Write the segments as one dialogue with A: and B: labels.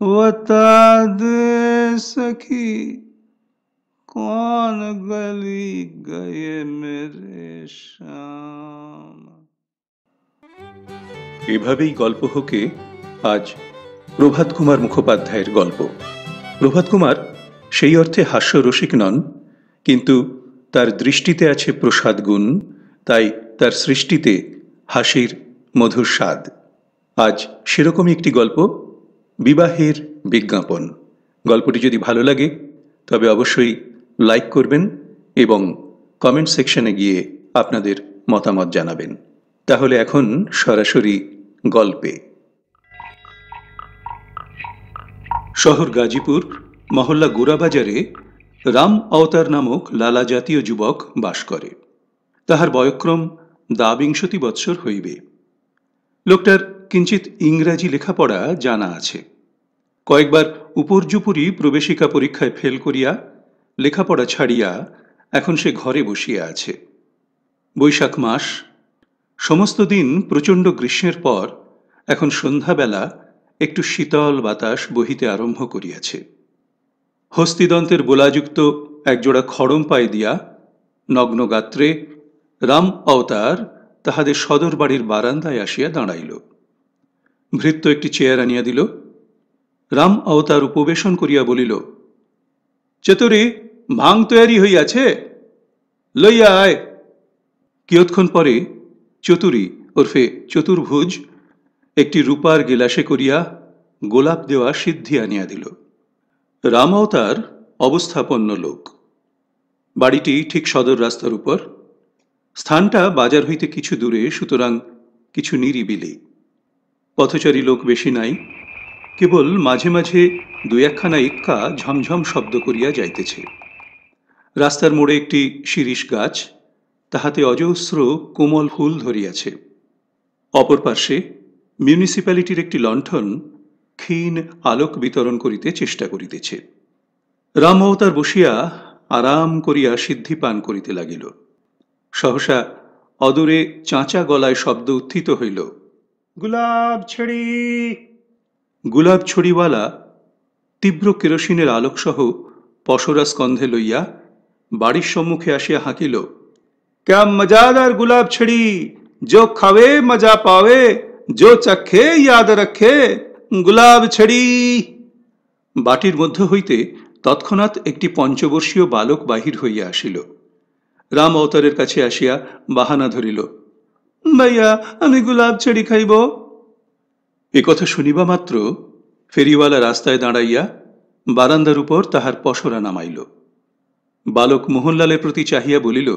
A: बता दे सखी कौन गली गए मेरे शाम এভাবেই গল্প হোকে আজ প্রভাত কুমার মুখোপাধ্যায়ের গল্প প্রভাত কুমার সেই অর্থে হাস্যরসিক নন কিন্তু তার দৃষ্টিতে আছে প্রসাদ গুণ তাই তার সৃষ্টিতে হাসির মধুর স্বাদ আজ সেরকমই একটি গল্প বিবাহের বিজ্ঞাপন গল্পটি যদি ভালো লাগে তবে অবশ্যই লাইক করবেন এবং কমেন্ট সেকশনে গিয়ে আপনাদের মতামত জানাবেন তাহলে এখন সরাসরি গল্পে শহর গাজীপুর মহল্লা গোড়াবাজারে রাম অওতার নামক লালা জাতীয় যুবক বাস করে তাহার বয়ক্রম দ্বাবিংশতি বৎসর হইবে লোকটার কিঞ্চিত ইংরাজি লেখাপড়া জানা আছে কয়েকবার উপর্যুপুরি প্রবেশিকা পরীক্ষায় ফেল করিয়া লেখাপড়া ছাড়িয়া এখন সে ঘরে বসিয়া আছে বৈশাখ মাস সমস্ত দিন প্রচণ্ড গ্রীষ্মের পর এখন সন্ধ্যাবেলা একটু শীতল বাতাস বহিতে আরম্ভ করিয়াছে হস্তিদন্তের বোলাযুক্ত একজোড়া খড়ম পায়ে দিয়া নগ্নগাত্রে রাম অবতার তাহাদের সদর বাড়ির বারান্দায় আসিয়া দাঁড়াইল ভৃত্য একটি চেয়ার আনিয়া দিল রাম অবতার উপবেশন করিয়া বলিল চেতুরি ভাং তৈয়ারি হইয়াছে লইয়া আয় কিয়ৎক্ষণ পরে চতুরি ওরফে চতুর্ভুজ একটি রূপার গিলাসে করিয়া গোলাপ দেওয়া সিদ্ধি আনিয়া দিল রাম অবতার অবস্থাপন্ন লোক বাড়িটি ঠিক সদর রাস্তার উপর স্থানটা বাজার হইতে কিছু দূরে সুতরাং কিছু নিরিবিলি পথচারী লোক বেশি নাই কেবল মাঝে মাঝে দু একখানা ইক্কা ঝমঝম শব্দ করিয়া যাইতেছে রাস্তার মোড়ে একটি শিরিশ গাছ তাহাতে অজস্র কোমল ফুল ধরিয়াছে অপর পার্শ্বে মিউনিসিপ্যালিটির একটি লণ্ঠন ক্ষীণ আলোক বিতরণ করিতে চেষ্টা করিতেছে রাম তার বসিয়া আরাম করিয়া সিদ্ধি পান করিতে লাগিল সহসা অদূরে চাঁচা গলায় শব্দ উত্থিত হইল গুলাব ছড়ি গুলাব ছড়িওয়ালা তীব্র কেরোসিনের আলোকসহ পশরা স্কন্ধে লইয়া বাড়ির সম্মুখে আসিয়া হাঁকিল ক্যা মজাদার গুলাব ছড়ি যো খাবে মজা পাবে যো চাক্ষে ইয়াদ রাখে গুলাব ছড়ি বাটির মধ্য হইতে তৎক্ষণাৎ একটি পঞ্চবর্ষীয় বালক বাহির হইয়া আসিল রাম অবতারের কাছে আসিয়া বাহানা ধরিল ভাইয়া আমি গুলাব ছেড়ি খাইব এ কথা শুনিবা মাত্র ফেরিওয়ালা রাস্তায় দাঁড়াইয়া বারান্দার উপর তাহার পশরা নামাইল বালক মোহনলালের প্রতি চাহিয়া বলিল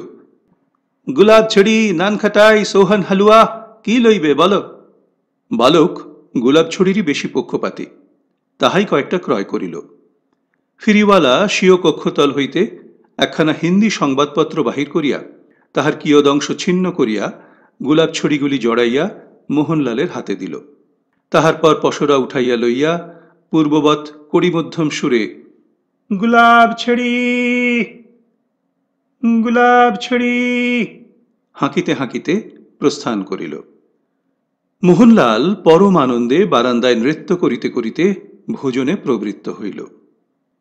A: গোলাপ ছেড়ি নান খাটাই সোহান হালুয়া কি লইবে বল বালক গোলাপ ছড়িরই বেশি পক্ষপাতি তাহাই কয়েকটা ক্রয় করিল ফিরিওয়ালা স্বীয় কক্ষতল হইতে একখানা হিন্দি সংবাদপত্র বাহির করিয়া তাহার কিয়দংশ ছিন্ন করিয়া গোলাপ ছড়িগুলি জড়াইয়া মোহনলালের হাতে দিল তাহার পর পশরা উঠাইয়া লইয়া পূর্ববৎ করিমধ্যম সুরে গুলাব ছড়ি গুলাব ছড়ি হাঁকিতে হাঁকিতে প্রস্থান করিল মোহনলাল পরম আনন্দে বারান্দায় নৃত্য করিতে করিতে ভোজনে প্রবৃত্ত হইল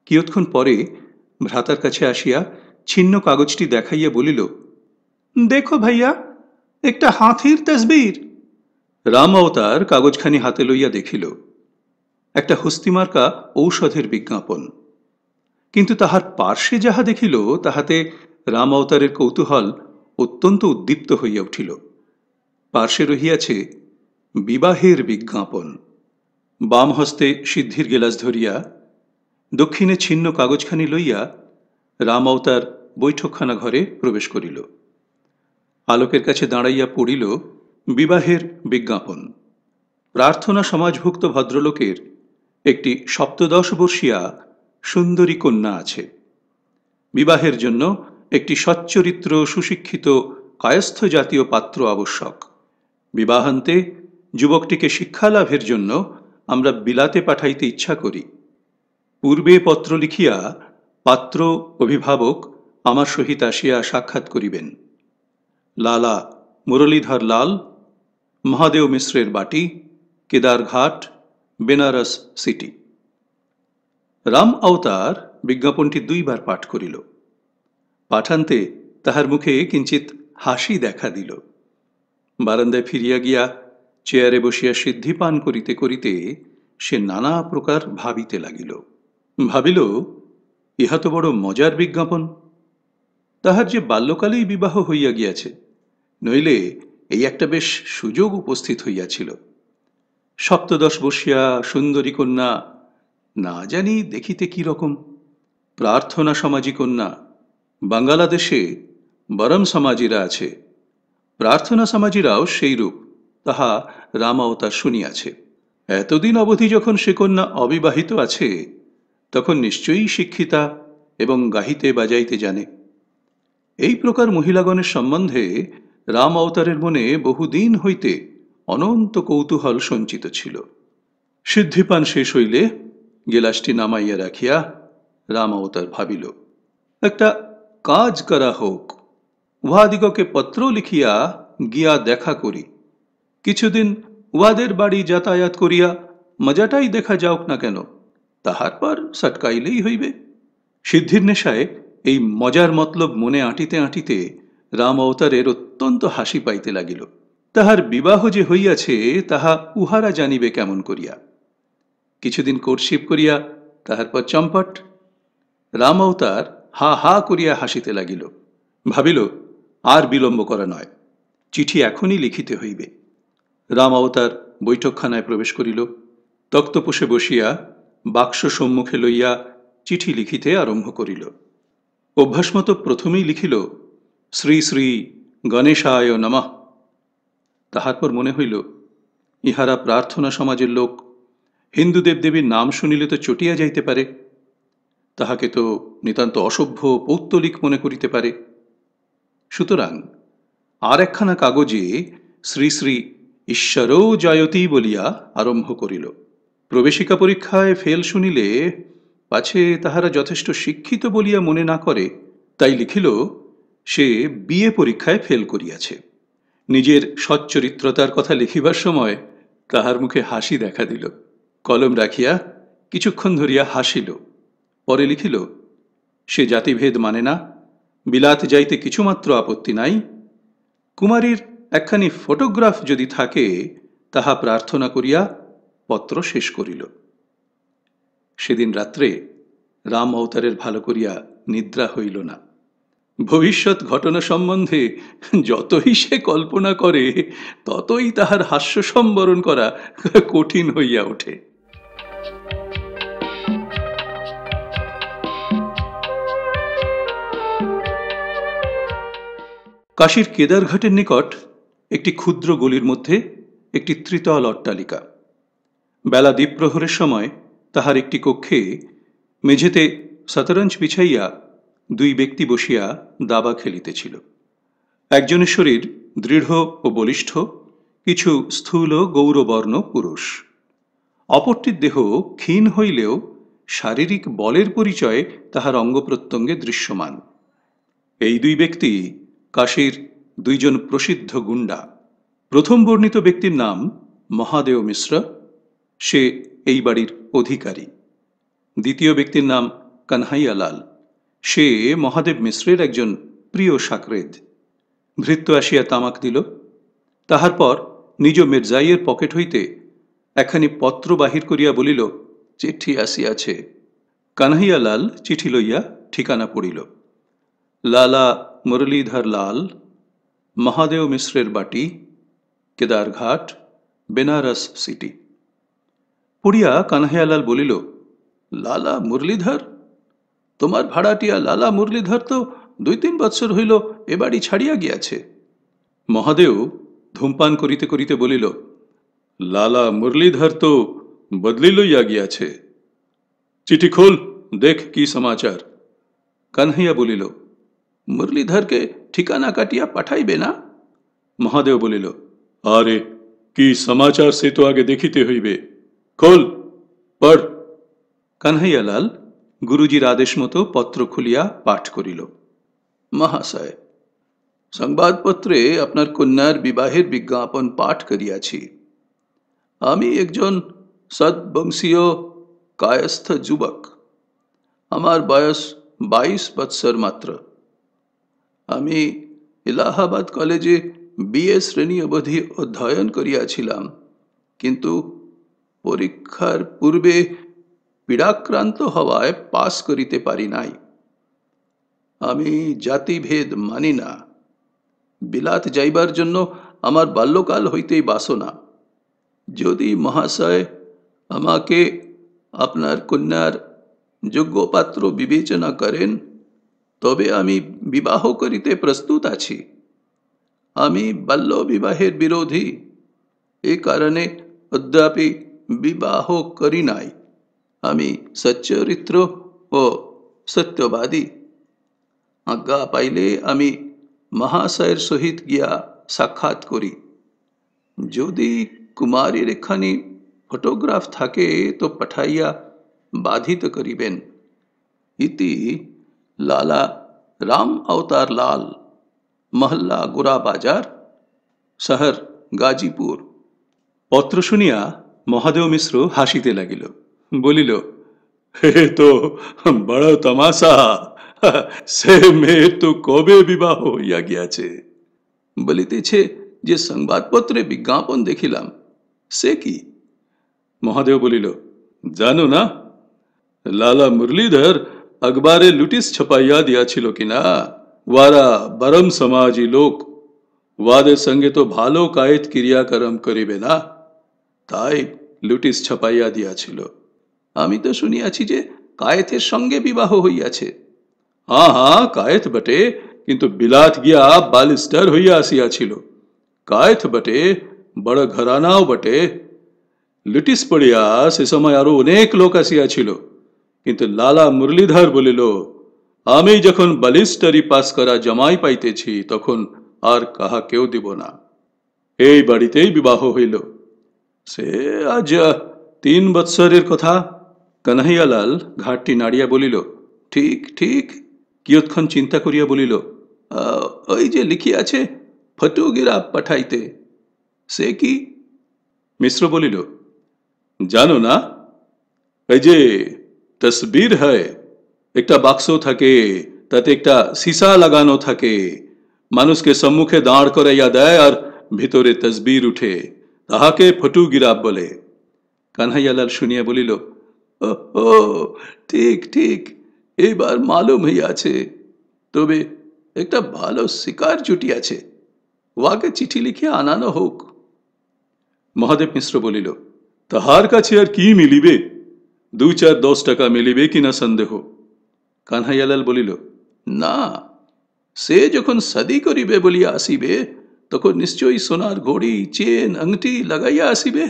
A: কিয়ৎক্ষণ পরে ভ্রাতার কাছে আসিয়া ছিন্ন কাগজটি দেখাইয়া বলিল দেখো ভাইয়া একটা হাতির তসবির রাম অবতার কাগজখানি হাতে লইয়া দেখিল একটা হস্তিমার্কা ঔষধের বিজ্ঞাপন কিন্তু তাহার পার্শ্বে যাহা দেখিল তাহাতে রাম অবতারের কৌতূহল অত্যন্ত উদ্দীপ্ত হইয়া উঠিল পার্শ্বে রহিয়াছে বিবাহের বিজ্ঞাপন বাম হস্তে সিদ্ধির গেলাস ধরিয়া দক্ষিণে ছিন্ন কাগজখানি লইয়া রাম অবতার বৈঠকখানা ঘরে প্রবেশ করিল পালকের কাছে দাঁড়াইয়া পড়িল বিবাহের বিজ্ঞাপন প্রার্থনা সমাজভুক্ত ভদ্রলোকের একটি সপ্তদশ বর্ষিয়া সুন্দরী কন্যা আছে বিবাহের জন্য একটি সচ্চরিত্র সুশিক্ষিত কায়স্থ জাতীয় পাত্র আবশ্যক বিবাহান্তে যুবকটিকে শিক্ষা লাভের জন্য আমরা বিলাতে পাঠাইতে ইচ্ছা করি পূর্বে পত্র লিখিয়া পাত্র অভিভাবক আমার সহিত আসিয়া সাক্ষাৎ করিবেন লালা মুরলীধর লাল মহাদেব মিশ্রের বাটি কেদারঘাট বেনারস সিটি রাম অবতার বিজ্ঞাপনটি দুইবার পাঠ করিল পাঠান্তে তাহার মুখে কিঞ্চিত হাসি দেখা দিল বারান্দায় ফিরিয়া গিয়া চেয়ারে বসিয়া সিদ্ধি পান করিতে করিতে সে নানা প্রকার ভাবিতে লাগিল ভাবিল ইহা তো বড় মজার বিজ্ঞাপন তাহার যে বাল্যকালেই বিবাহ হইয়া গিয়াছে নইলে এই একটা বেশ সুযোগ উপস্থিত হইয়াছিল সপ্তদশ বসিয়া সুন্দরী কন্যা না জানি দেখিতে কি রকম প্রার্থনা সমাজী কন্যা বাংলাদেশে বরম সমাজিরা আছে প্রার্থনা সমাজিরাও সেই রূপ তাহা রামাওতা শুনিয়াছে এতদিন অবধি যখন সে কন্যা অবিবাহিত আছে তখন নিশ্চয়ই শিক্ষিতা এবং গাহিতে বাজাইতে জানে এই প্রকার মহিলাগণের সম্বন্ধে রাম অবতারের মনে বহুদিন হইতে অনন্ত কৌতূহল সঞ্চিত ছিল সিদ্ধিপান শেষ হইলে গেলাসটি নামাইয়া রাখিয়া রাম অবতার ভাবিল একটা কাজ করা হোক উহাদিগকে পত্র লিখিয়া গিয়া দেখা করি কিছুদিন উহাদের বাড়ি যাতায়াত করিয়া মজাটাই দেখা যাওক না কেন তাহার পর সটকাইলেই হইবে সিদ্ধির নেশায় এই মজার মতলব মনে আঁটিতে আঁটিতে রাম অবতারের অত্যন্ত হাসি পাইতে লাগিল তাহার বিবাহ যে হইয়াছে তাহা উহারা জানিবে কেমন করিয়া কিছুদিন কোর্শিপ করিয়া তাহার পর চম্পট রাম অবতার হা হা করিয়া হাসিতে লাগিল ভাবিল আর বিলম্ব করা নয় চিঠি এখনই লিখিতে হইবে রাম অবতার বৈঠকখানায় প্রবেশ করিল তক্তপোষে বসিয়া বাক্স সম্মুখে লইয়া চিঠি লিখিতে আরম্ভ করিল অভ্যাসমত প্রথমেই লিখিল শ্রী শ্রী গণেশায় নমঃ তাহার পর মনে হইল ইহারা প্রার্থনা সমাজের লোক হিন্দু দেবদেবীর নাম শুনিলে তো চটিয়া যাইতে পারে তাহাকে তো নিতান্ত অসভ্য পৌত্তলিক মনে করিতে পারে সুতরাং আর একখানা কাগজে শ্রী শ্রী ঈশ্বরও জয়তী বলিয়া আরম্ভ করিল প্রবেশিকা পরীক্ষায় ফেল শুনিলে পাছে তাহারা যথেষ্ট শিক্ষিত বলিয়া মনে না করে তাই লিখিল সে বিএ পরীক্ষায় ফেল করিয়াছে নিজের সচ্চরিত্রতার কথা লিখিবার সময় তাহার মুখে হাসি দেখা দিল কলম রাখিয়া কিছুক্ষণ ধরিয়া হাসিল পরে লিখিল সে জাতিভেদ মানে না বিলাত যাইতে কিছুমাত্র আপত্তি নাই কুমারীর একখানি ফটোগ্রাফ যদি থাকে তাহা প্রার্থনা করিয়া পত্র শেষ করিল সেদিন রাত্রে রাম অবতারের ভালো করিয়া নিদ্রা হইল না ভবিষ্যৎ ঘটনা সম্বন্ধে যতই সে কল্পনা করে ততই তাহার হাস্য সম্বরণ করা কঠিন হইয়া ওঠে কাশীর কেদারঘাটের নিকট একটি ক্ষুদ্র গলির মধ্যে একটি ত্রিতল অট্টালিকা বেলা প্রহরের সময় তাহার একটি কক্ষে মেঝেতে শতরঞ্জ বিছাইয়া দুই ব্যক্তি বসিয়া দাবা খেলিতেছিল একজনের শরীর দৃঢ় ও বলিষ্ঠ কিছু স্থূল গৌরবর্ণ পুরুষ অপরটির দেহ ক্ষীণ হইলেও শারীরিক বলের পরিচয়ে তাহার অঙ্গ প্রত্যঙ্গে দৃশ্যমান এই দুই ব্যক্তি কাশীর দুইজন প্রসিদ্ধ গুন্ডা প্রথম বর্ণিত ব্যক্তির নাম মহাদেও মিশ্র সে এই বাড়ির অধিকারী দ্বিতীয় ব্যক্তির নাম কানহাইয়ালাল সে মহাদেব মিশ্রের একজন প্রিয় সাকরেদ ভৃত্য আসিয়া তামাক দিল তাহার পর নিজ মির্জাইয়ের পকেট হইতে একখানি পত্র বাহির করিয়া বলিল চিঠি আসিয়াছে কানহাইয়ালাল চিঠি লইয়া ঠিকানা পড়িল লালা মুরলীধর লাল মহাদেব মিশ্রের বাটি কেদারঘাট বেনারস সিটি পড়িয়া কানহাইয়ালাল বলিল লালা মুরলীধর তোমার ভাড়াটিয়া লালা মুরলীধর তো দুই তিন বৎসর হইল এ বাড়ি ছাড়িয়া গিয়াছে মহাদেও ধূমপান করিতে করিতে বলিল লালা মুরলীধর তো বদলি লইয়া গিয়াছে চিঠি খোল দেখ কি সমাচার কানহাইয়া বলিল মুরলীধরকে ঠিকানা কাটিয়া পাঠাইবে না মহাদেও বলিল আরে কি সমাচার সে তো আগে দেখিতে হইবে খোল পড় কানহাইয়ালাল গুরুজির আদেশ মতো পত্র খুলিয়া পাঠ করিল মহাশয় সংবাদপত্রে আপনার কন্যার বিবাহের বিজ্ঞাপন পাঠ করিয়াছি আমি একজন সদ্বংশীয় কায়স্থ যুবক আমার বয়স বাইশ বৎসর মাত্র আমি এলাহাবাদ কলেজে বিএ শ্রেণী অবধি অধ্যয়ন করিয়াছিলাম কিন্তু পরীক্ষার পূর্বে পীড়াক্রান্ত হওয়ায় পাস করিতে পারি নাই আমি জাতিভেদ মানি না বিলাত যাইবার জন্য আমার বাল্যকাল হইতেই বাসনা যদি মহাশয় আমাকে আপনার কন্যার যোগ্য পাত্র বিবেচনা করেন তবে আমি বিবাহ করিতে প্রস্তুত আছি আমি বাল্য বিবাহের বিরোধী এ কারণে অদ্যাপি विवाह करी नाई हमी सच्चरित्र सत्यवादी आज्ञा पाइले हमी महाशयर सहित गिया साक्षात करी जदि कुमारी रेखानी फोटोग्राफ थाके तो पठाइया बाधित करीबेन इति लाला राम अवतार लाल महल्ला गुरा बाजार शहर गाजीपुर पत्र सुनिया महादेव मिश्र हासिते लागिल बलिल तो बड़ तमाशा से मे तो कबे विवाह हा गया बलते संबादपत्रे विज्ञापन देखिल से कि महादेव बलिल जानो ना लाला मुरलीधर अखबारे लुटिस छपाइया दिया कि ना वारा बरम समाजी लोक वादे संगे तो भालो कायत क्रियाक्रम करीबे ना তাই লুটিস ছাপাইয়া দিয়াছিল আমি তো শুনিয়াছি যে কায়েথের সঙ্গে বিবাহ হইয়াছে হা হা কায়েথ বটে কিন্তু বিলাত গিয়া বালিস্টার হইয়া আসিয়াছিল কায়েথ বটে বড় ঘরানাও বটে লুটিস পড়িয়া সে সময় আরো অনেক লোক আসিয়াছিল কিন্তু লালা মুরলীধর বলিল আমি যখন বালিস্টারি পাস করা জমাই পাইতেছি তখন আর কাহা কেউ দিব না এই বাড়িতেই বিবাহ হইল সে আজ তিন বছরীর কথা কানহিয়ালাল ঘাটি নাড়িয়া বলিলো ঠিক ঠিক কিয়তক্ষণ চিন্তা করিয়া বলিলো ওই যে লিখিয়াছে ফটু গিরা পঠাইতে সে কি মিশ্র বলিলো জানো না ওই যে তাসবীর হ্যায় একটা বাক্সো থাকে তাতে একটা সিসা লাগানো থাকে মানুষ কে সম্মুখে দাঁড় করে ইয়া দয় আর ভিতরে তাসবীর ওঠে তাহাকে ফটু গিরাপ বলে কানহাইয়ালাল শুনিয়া বলিল ও ঠিক ঠিক এবার মালুম হইয়াছে তবে একটা ভালো শিকার আছে ওয়াকে চিঠি লিখে আনানো হোক মহাদেব মিশ্র বলিল তাহার কাছে আর কি মিলিবে দু চার দশ টাকা মিলিবে কিনা সন্দেহ কানহাইয়ালাল বলিল না সে যখন সাদি করিবে বলিয়া আসিবে তখন নিশ্চয়ই সোনার ঘড়ি চেন আংটি লাগাইয়া আসিবে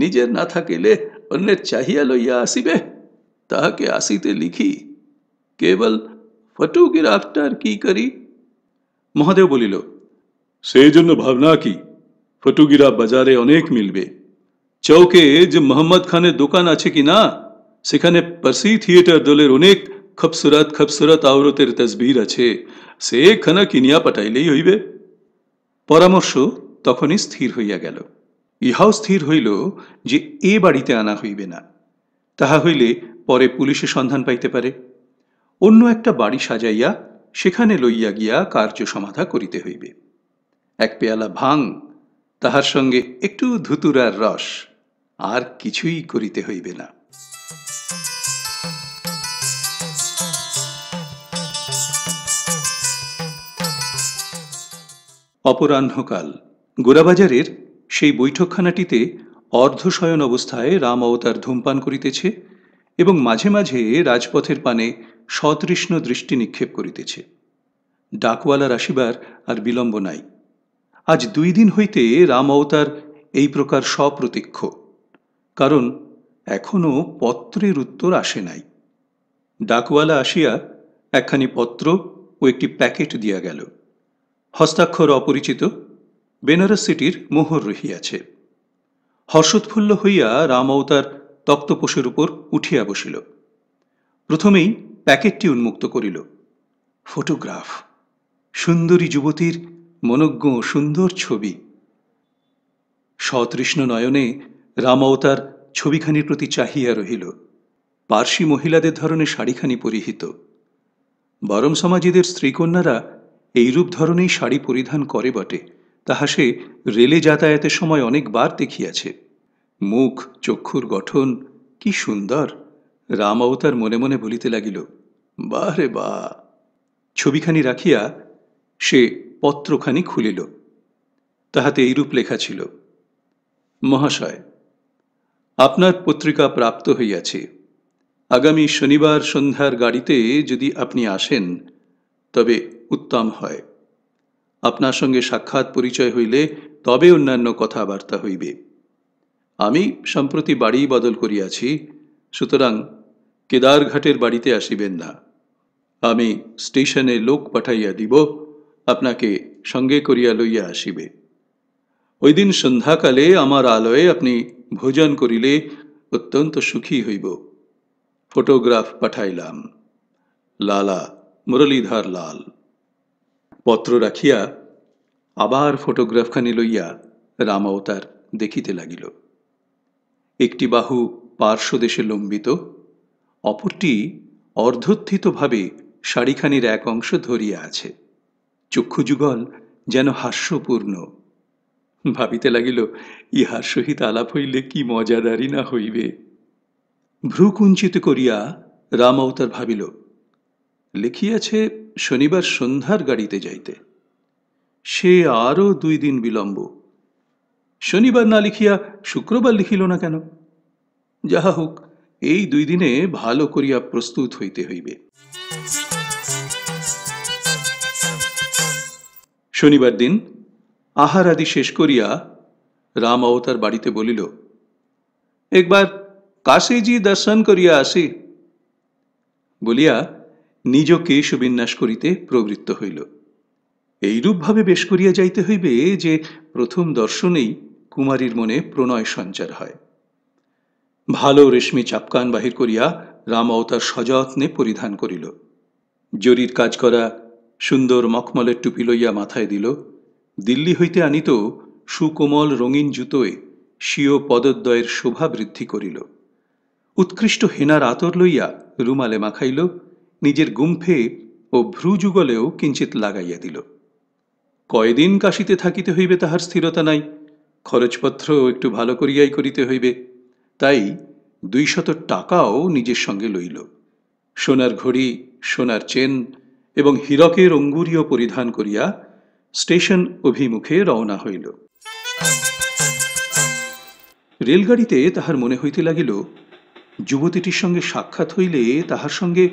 A: নিজের না থাকিলে অন্যের চাহিয়া লইয়া আসিবে তাহাকে আসিতে লিখি কেবল ফটুকির আফটার কি করি মহাদেব বলিল সেই জন্য ভাবনা কি ফটুগিরা বাজারে অনেক মিলবে চৌকে যে মোহাম্মদ খানের দোকান আছে কি না সেখানে পার্সি থিয়েটার দলের অনেক খবসুরত খবসুরত আওরতের তসবির আছে সে খানা কিনিয়া পাঠাইলেই হইবে পরামর্শ তখনই স্থির হইয়া গেল ইহাও স্থির হইল যে এ বাড়িতে আনা হইবে না তাহা হইলে পরে পুলিশে সন্ধান পাইতে পারে অন্য একটা বাড়ি সাজাইয়া সেখানে লইয়া গিয়া কার্য সমাধা করিতে হইবে এক পেয়ালা ভাং তাহার সঙ্গে একটু ধুতুরার রস আর কিছুই করিতে হইবে না অপরাহ্নকাল গোরাবাজারের সেই বৈঠকখানাটিতে অর্ধশয়ন অবস্থায় রাম অবতার ধূমপান করিতেছে এবং মাঝে মাঝে রাজপথের পানে সতৃষ্ণ দৃষ্টি নিক্ষেপ করিতেছে ডাকওয়ালার আসিবার আর বিলম্ব নাই আজ দুই দিন হইতে রাম অবতার এই প্রকার সপ্রতীক্ষ কারণ এখনও পত্রের উত্তর আসে নাই ডাকওয়ালা আসিয়া একখানি পত্র ও একটি প্যাকেট দিয়া গেল হস্তাক্ষর অপরিচিত বেনারস সিটির মোহর রহিয়াছে হর্ষোৎফুল্ল হইয়া রাম তার তক্তপোষের উপর উঠিয়া বসিল প্রথমেই প্যাকেটটি উন্মুক্ত করিল ফটোগ্রাফ সুন্দরী যুবতীর মনজ্ঞ সুন্দর ছবি সতৃষ্ণ নয়নে রাম তার ছবিখানির প্রতি চাহিয়া রহিল পার্সি মহিলাদের ধরনের শাড়িখানি পরিহিত বরম সমাজীদের স্ত্রীকন্যারা এইরূপ ধরনেই শাড়ি পরিধান করে বটে তাহা সে রেলে যাতায়াতের সময় অনেকবার দেখিয়াছে মুখ চক্ষুর গঠন কি সুন্দর রাম অবতার মনে মনে বলিতে লাগিল রে বা ছবিখানি রাখিয়া সে পত্রখানি খুলিল তাহাতে এইরূপ লেখা ছিল মহাশয় আপনার পত্রিকা প্রাপ্ত হইয়াছে আগামী শনিবার সন্ধ্যার গাড়িতে যদি আপনি আসেন তবে উত্তম হয় আপনার সঙ্গে সাক্ষাৎ পরিচয় হইলে তবে অন্যান্য কথাবার্তা হইবে আমি সম্প্রতি বাড়ি বদল করিয়াছি সুতরাং কেদারঘাটের বাড়িতে আসিবেন না আমি স্টেশনে লোক পাঠাইয়া দিব আপনাকে সঙ্গে করিয়া লইয়া আসিবে ওই দিন সন্ধ্যাকালে আমার আলয়ে আপনি ভোজন করিলে অত্যন্ত সুখী হইব ফটোগ্রাফ পাঠাইলাম লালা মুরলীধর লাল পত্র রাখিয়া আবার ফটোগ্রাফখানি লইয়া রাম অবতার দেখিতে লাগিল একটি বাহু পার্শ্বদেশে লম্বিত অপরটি অর্ধোত্থিতভাবে শাড়িখানির এক অংশ ধরিয়া আছে চক্ষুযুগল যেন হাস্যপূর্ণ ভাবিতে লাগিল ইহার সহিত আলাপ হইলে কি মজাদারি না হইবে ভ্রুকুঞ্চিত করিয়া রাম অবতার ভাবিল লিখিয়াছে শনিবার সন্ধ্যার গাড়িতে যাইতে সে আরও দুই দিন বিলম্ব শনিবার না লিখিয়া শুক্রবার লিখিল না কেন যাহা হোক এই দুই দিনে ভালো করিয়া প্রস্তুত হইতে হইবে শনিবার দিন আহার আদি শেষ করিয়া রাম অবতার বাড়িতে বলিল একবার কাশীজি দর্শন করিয়া আসি বলিয়া নিজকে সুবিন্যাস করিতে প্রবৃত্ত হইল এইরূপভাবে বেশ করিয়া যাইতে হইবে যে প্রথম দর্শনেই কুমারীর মনে প্রণয় সঞ্চার হয় ভালো রেশমি চাপকান বাহির করিয়া রাম তার সযত্নে পরিধান করিল জরির কাজ করা সুন্দর মখমলের টুপি লইয়া মাথায় দিল দিল্লি হইতে আনিত সুকোমল রঙিন জুতোয় স্বীয় পদদ্বয়ের শোভা বৃদ্ধি করিল উৎকৃষ্ট হেনার আতর লইয়া রুমালে মাখাইল নিজের গুম্ফে ও ভ্রুযুগলেও কিঞ্চিত লাগাইয়া দিল কয়দিন কাশিতে থাকিতে হইবে তাহার স্থিরতা নাই খরচপত্র একটু ভালো করিয়াই করিতে হইবে তাই দুইশত টাকাও নিজের সঙ্গে লইল সোনার ঘড়ি সোনার চেন এবং হীরকের অঙ্গুরীয় পরিধান করিয়া স্টেশন অভিমুখে রওনা হইল রেলগাড়িতে তাহার মনে হইতে লাগিল যুবতীটির সঙ্গে সাক্ষাৎ হইলে তাহার সঙ্গে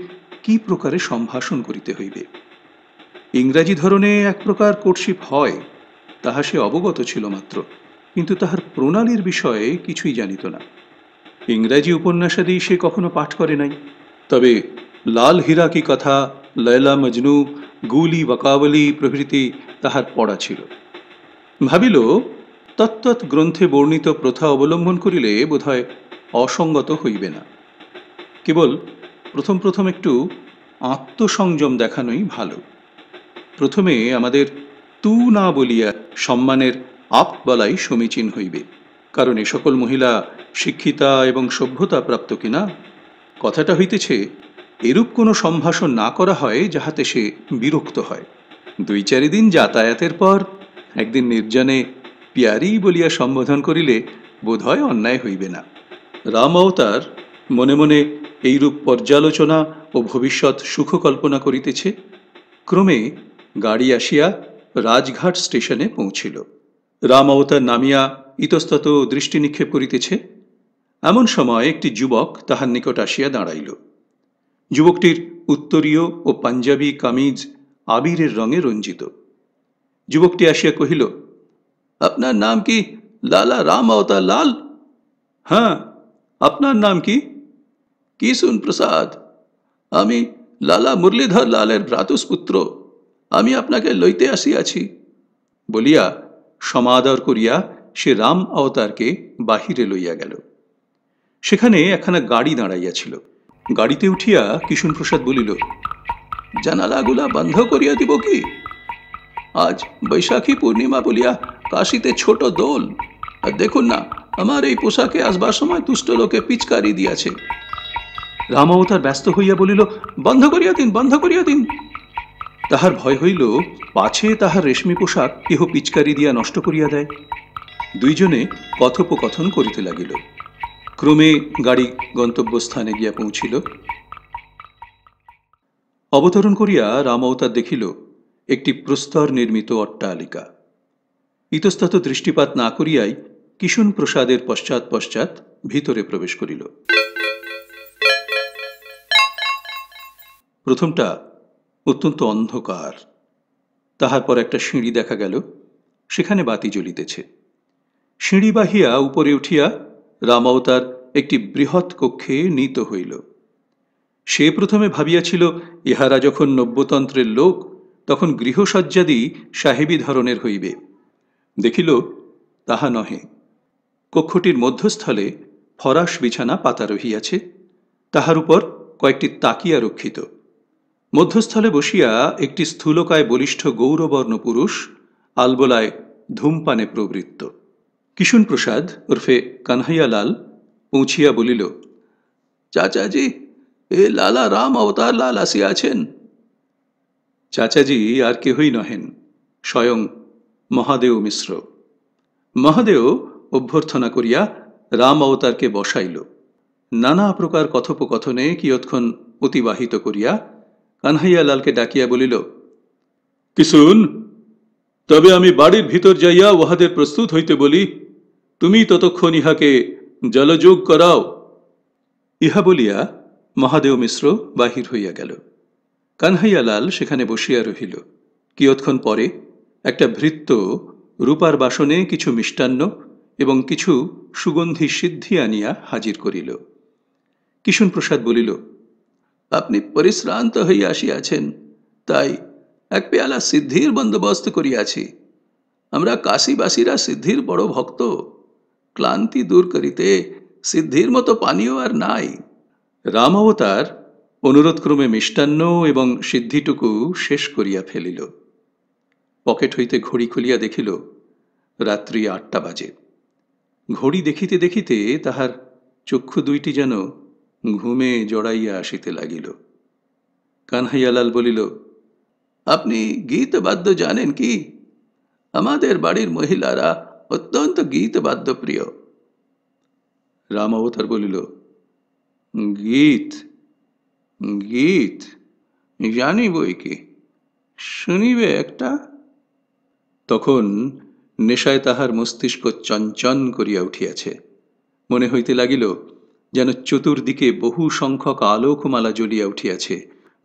A: কি প্রকারে সম্ভাষণ করিতে হইবে ইংরাজি ধরনে এক প্রকার কোর্টশিপ হয় তাহা সে অবগত ছিল মাত্র কিন্তু তাহার প্রণালীর বিষয়ে কিছুই জানিত না ইংরাজি উপন্যাসাদি সে কখনো পাঠ করে নাই তবে লাল হীরা কি কথা লয়লা মজনু গুলি বকাবলি প্রভৃতি তাহার পড়া ছিল ভাবিল তত্তৎ গ্রন্থে বর্ণিত প্রথা অবলম্বন করিলে বোধহয় অসঙ্গত হইবে না কেবল প্রথম প্রথম একটু আত্মসংযম দেখানোই ভালো প্রথমে আমাদের তু না বলিয়া সম্মানের আপ বলাই সমীচীন হইবে কারণ এ সকল মহিলা শিক্ষিতা এবং সভ্যতা প্রাপ্ত কিনা কথাটা হইতেছে এরূপ কোনো সম্ভাষণ না করা হয় যাহাতে সে বিরক্ত হয় দুই চারি দিন যাতায়াতের পর একদিন নির্জনে পিয়ারি বলিয়া সম্বোধন করিলে হয় অন্যায় হইবে না রাম অবতার মনে মনে এইরূপ পর্যালোচনা ও ভবিষ্যৎ সুখকল্পনা করিতেছে ক্রমে গাড়ি আসিয়া রাজঘাট স্টেশনে পৌঁছিল রাম অবতার নামিয়া ইতস্তত দৃষ্টি নিক্ষেপ করিতেছে এমন সময় একটি যুবক তাহার নিকট আসিয়া দাঁড়াইল যুবকটির উত্তরীয় ও পাঞ্জাবি কামিজ আবিরের রঙে রঞ্জিত যুবকটি আসিয়া কহিল আপনার নাম কি লালা রাম অবতার লাল হ্যাঁ আপনার নাম কি শুন প্রসাদ আমি লালা মুরলীধর লালের ভ্রাতুষ্পুত্র আমি আপনাকে লইতে আসিয়াছি বলিয়া সমাদর করিয়া সে রাম অবতারকে বাহিরে লইয়া গেল সেখানে একখানা গাড়ি দাঁড়াইয়াছিল গাড়িতে উঠিয়া কিশুন প্রসাদ বলিল জানালাগুলা বন্ধ করিয়া দিব কি আজ বৈশাখী পূর্ণিমা বলিয়া কাশিতে ছোট দোল আর দেখুন না আমার এই পোশাকে আসবার সময় দুষ্ট লোকে পিচকারি দিয়াছে রামাবতার ব্যস্ত হইয়া বলিল বন্ধ করিয়া দিন বন্ধ করিয়া দিন তাহার ভয় হইল পাছে তাহার রেশমি পোশাক কেহ পিচকারি দিয়া নষ্ট করিয়া দেয় দুইজনে কথোপকথন করিতে লাগিল ক্রমে গাড়ি গন্তব্যস্থানে গিয়া পৌঁছিল অবতরণ করিয়া রামাওতার দেখিল একটি প্রস্তর নির্মিত অট্টালিকা ইতস্তত দৃষ্টিপাত না করিয়াই কিষণ প্রসাদের পশ্চাৎ পশ্চাৎ ভিতরে প্রবেশ করিল প্রথমটা অত্যন্ত অন্ধকার তাহার পর একটা সিঁড়ি দেখা গেল সেখানে বাতি জ্বলিতেছে সিঁড়ি বাহিয়া উপরে উঠিয়া রামাওতার একটি বৃহৎ কক্ষে নীত হইল সে প্রথমে ভাবিয়াছিল ইহারা যখন নব্যতন্ত্রের লোক তখন গৃহসজ্জাদি সাহেবী ধরনের হইবে দেখিল তাহা নহে কক্ষটির মধ্যস্থলে ফরাস বিছানা পাতা রহিয়াছে তাহার উপর কয়েকটি তাকিয়া রক্ষিত মধ্যস্থলে বসিয়া একটি স্থূলকায় বলিষ্ঠ গৌরবর্ণ পুরুষ আলবোলায় ধূমপানে প্রবৃত্ত কিশুন প্রসাদ ওরফে কানহাইয়ালাল পৌঁছিয়া বলিল চাচাজি এ লালা রাম অবতার লাল আসিয়াছেন চাচাজি আর কেহই নহেন স্বয়ং মহাদেও মিশ্র মহাদেও অভ্যর্থনা করিয়া রাম অবতারকে বসাইল নানা প্রকার কথোপকথনে কিয়ৎক্ষণ অতিবাহিত করিয়া কানহাইয়া লালকে ডাকিয়া বলিল কিশুন তবে আমি বাড়ির ভিতর যাইয়া উহাদের প্রস্তুত হইতে বলি তুমি ততক্ষণ ইহাকে জলযোগ করাও ইহা বলিয়া মহাদেব মিশ্র বাহির হইয়া গেল কানহাইয়া লাল সেখানে বসিয়া রহিল কিয়ৎক্ষণ পরে একটা ভৃত্য রূপার বাসনে কিছু মিষ্টান্ন এবং কিছু সুগন্ধি সিদ্ধি আনিয়া হাজির করিল কিশোর প্রসাদ বলিল আপনি পরিশ্রান্ত হইয়া আসিয়াছেন তাই এক পেয়ালা সিদ্ধির বন্দোবস্ত করিয়াছি আমরা কাশীবাসীরা সিদ্ধির বড় ভক্ত ক্লান্তি দূর করিতে সিদ্ধির মতো পানীয় আর নাই রাম অবতার অনুরোধক্রমে মিষ্টান্ন এবং সিদ্ধিটুকু শেষ করিয়া ফেলিল পকেট হইতে ঘড়ি খুলিয়া দেখিল রাত্রি আটটা বাজে ঘড়ি দেখিতে দেখিতে তাহার চক্ষু দুইটি যেন ঘুমে জড়াইয়া আসিতে লাগিল কানহাইয়ালাল বলিল আপনি গীত বাদ্য জানেন কি আমাদের বাড়ির মহিলারা অত্যন্ত গীত বাদ্য প্রিয় রাম অবতার বলিল গীত গীত জানি বই কি শুনিবে একটা তখন নেশায় তাহার মস্তিষ্ক চঞ্চন করিয়া উঠিয়াছে মনে হইতে লাগিল যেন চতুর্দিকে বহু সংখ্যক আলোকমালা জ্বলিয়া উঠিয়াছে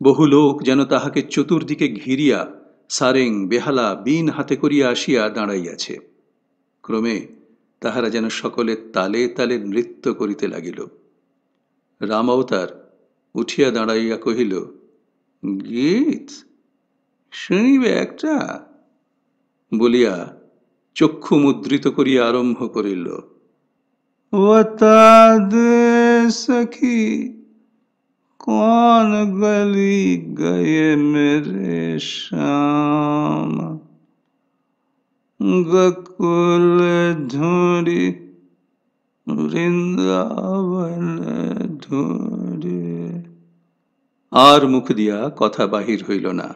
A: বহু লোক যেন তাহাকে চতুর্দিকে ঘিরিয়া সারেং বেহালা বিন হাতে করিয়া আসিয়া দাঁড়াইয়াছে ক্রমে তাহারা যেন সকলে তালে তালে নৃত্য করিতে লাগিল রাম অবতার উঠিয়া দাঁড়াইয়া কহিল গীত শুনিবে একটা বলিয়া চক্ষু মুদ্রিত করিয়া আরম্ভ করিল बता दे सखी कौन गली गए मेरे शाम गकुल धूरी বৃন্দাবন ধরে আর মুখ দিয়া কথা বাহির হইল না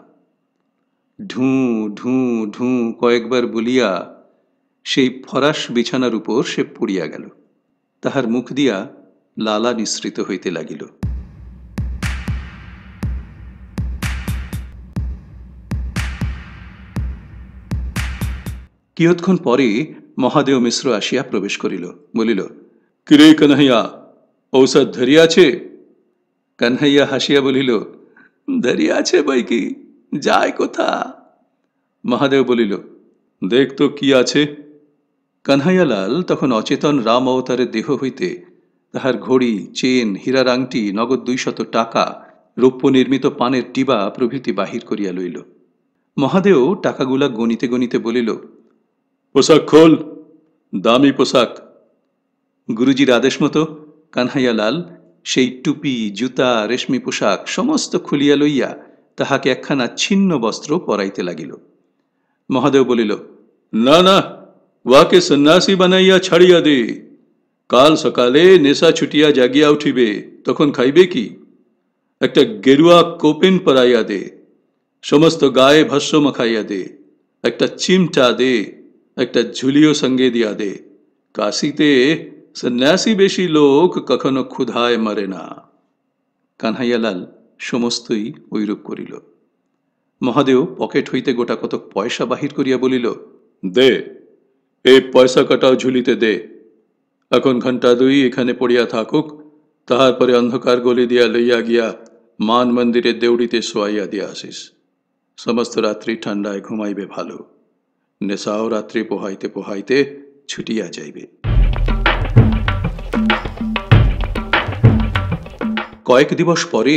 A: ঢু ঢু ঢু কয়েকবার বলিয়া সেই ফরাস বিছানার উপর সে পড়িয়া গেল তাহার মুখ দিয়া লালা নিঃসৃত হইতে লাগিল কিয়ৎক্ষণ পরে মহাদেব মিশ্র আসিয়া প্রবেশ করিল বলিল কিরে কানহাইয়া ঔষধ ধরিয়াছে কানহাইয়া হাসিয়া বলিল ধরিয়াছে বৈকি যায় কোথা মহাদেব বলিল দেখ তো কি আছে কানহাইয়ালাল তখন অচেতন রাম অবতারের দেহ হইতে তাহার ঘড়ি চেন হীরার আংটি নগদ দুইশত টাকা রৌপ্য নির্মিত পানের টিবা প্রভৃতি বাহির করিয়া লইল মহাদেও টাকাগুলা গণিতে গণিতে বলিল পোশাক খোল দামি পোশাক গুরুজির আদেশ মতো কানহাইয়ালাল সেই টুপি জুতা রেশমি পোশাক সমস্ত খুলিয়া লইয়া তাহাকে একখানা ছিন্ন বস্ত্র পরাইতে লাগিল মহাদেব বলিল না না ওয়াকে সন্ন্যাসী বানাইয়া ছাড়িয়া দে কাল সকালে নেশা ছুটিয়া জাগিয়া উঠিবে তখন খাইবে কি একটা গেরুয়া কোপেন পরাইয়া দে সমস্ত গায়ে ভাষ্য মাখাইয়া দে একটা চিমটা দে একটা ঝুলিও সঙ্গে দিয়া দে কাশিতে সন্ন্যাসী বেশি লোক কখনো ক্ষুধায় মরে না কানহাইয়ালাল সমস্তই ঐরূপ করিল মহাদেব পকেট হইতে গোটা কতক পয়সা বাহির করিয়া বলিল দে এই পয়সা কাটাও ঝুলিতে দে এখন ঘন্টা দুই এখানে পড়িয়া থাকুক তাহার পরে অন্ধকার গলি দিয়া লইয়া গিয়া মান মন্দিরে দেউড়িতে শোয়াইয়া দিয়া আসিস সমস্ত রাত্রি ঠান্ডায় ঘুমাইবে ভালো নেশাও রাত্রি পোহাইতে পোহাইতে ছুটিয়া যাইবে কয়েক দিবস পরে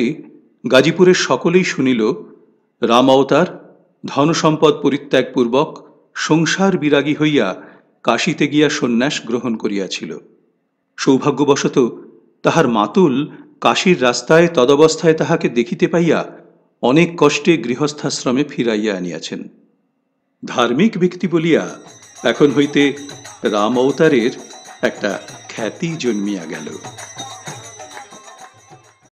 A: গাজীপুরের সকলেই শুনিল রাম অবতার সম্পদ পরিত্যাগপূর্বক সংসার বিরাগী হইয়া কাশিতে গিয়া সন্ন্যাস গ্রহণ করিয়াছিল সৌভাগ্যবশত তাহার মাতুল কাশীর রাস্তায় তদবস্থায় তাহাকে দেখিতে পাইয়া অনেক কষ্টে গৃহস্থাশ্রমে ফিরাইয়া আনিয়াছেন ধার্মিক ব্যক্তি বলিয়া এখন হইতে রাম অবতারের একটা খ্যাতি জন্মিয়া গেল